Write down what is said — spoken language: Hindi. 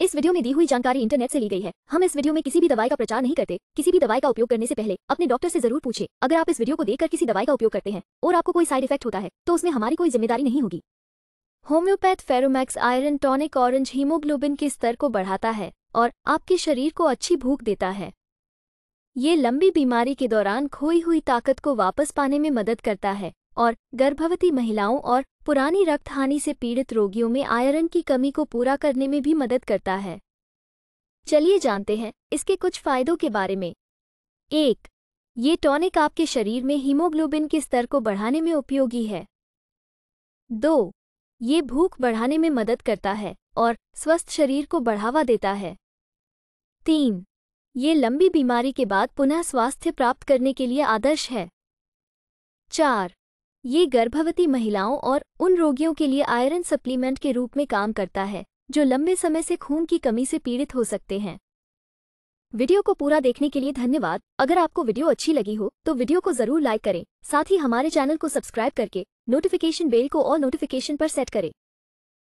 इस वीडियो में दी हुई जानकारी इंटरनेट से ली गई है हम इस वीडियो में किसी भी दवाई का प्रचार नहीं करते किसी भी दवाई का उपयोग करने से पहले अपने डॉक्टर से जरूर पूछे अगर आप इस वीडियो को देखकर किसी दवाई का उपयोग करते हैं और आपको कोई साइड इफेक्ट होता है तो उसमें हमारी कोई जिम्मेदारी नहीं होगी homeopath Feromax iron tonic orange haemoglobin के स्तर को बढ़ाता है और आपके शरीर को अच्छी भूख देता है ये लंबी बीमारी के दौरान खोई हुई ताकत को वापस पाने में मदद करता है और गर्भवती महिलाओं और पुरानी रक्त हानि से पीड़ित रोगियों में आयरन की कमी को पूरा करने में भी मदद करता है चलिए जानते हैं इसके कुछ फायदों के बारे में एक ये टॉनिक आपके शरीर में हीमोग्लोबिन के स्तर को बढ़ाने में उपयोगी है दो ये भूख बढ़ाने में मदद करता है और स्वस्थ शरीर को बढ़ावा देता है तीन ये लंबी बीमारी के बाद पुनः स्वास्थ्य प्राप्त करने के लिए आदर्श है चार ये गर्भवती महिलाओं और उन रोगियों के लिए आयरन सप्लीमेंट के रूप में काम करता है जो लंबे समय से खून की कमी से पीड़ित हो सकते हैं वीडियो को पूरा देखने के लिए धन्यवाद अगर आपको वीडियो अच्छी लगी हो तो वीडियो को जरूर लाइक करें साथ ही हमारे चैनल को सब्सक्राइब करके नोटिफिकेशन बेल को और नोटिफिकेशन पर सेट करें